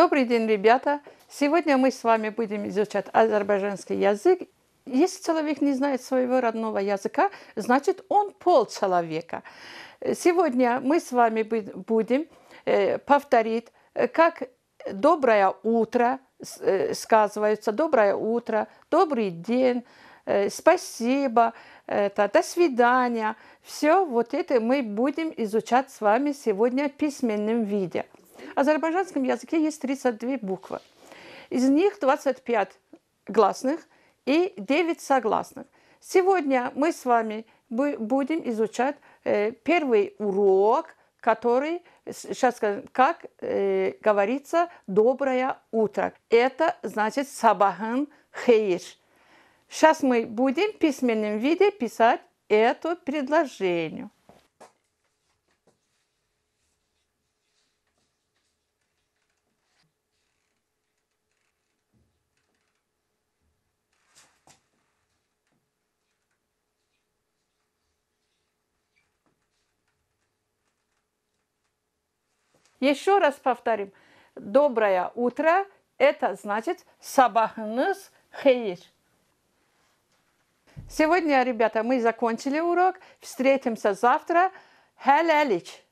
Добрый день, ребята! Сегодня мы с вами будем изучать азербайджанский язык. Если человек не знает своего родного языка, значит он полчеловека. Сегодня мы с вами будем э, повторить, как доброе утро э, сказывается, доброе утро, добрый день, э, спасибо, это, до свидания. Все вот это мы будем изучать с вами сегодня в письменном виде – а азербайджанском языке есть 32 буквы. Из них 25 гласных и 9 согласных. Сегодня мы с вами будем изучать э, первый урок, который, сейчас скажем, как э, говорится, «доброе утро». Это значит «сабахан хейр». Сейчас мы будем в письменном виде писать это предложение. Еще раз повторим. Доброе утро – это значит сабахнус хейр. Сегодня, ребята, мы закончили урок. Встретимся завтра. Халялич!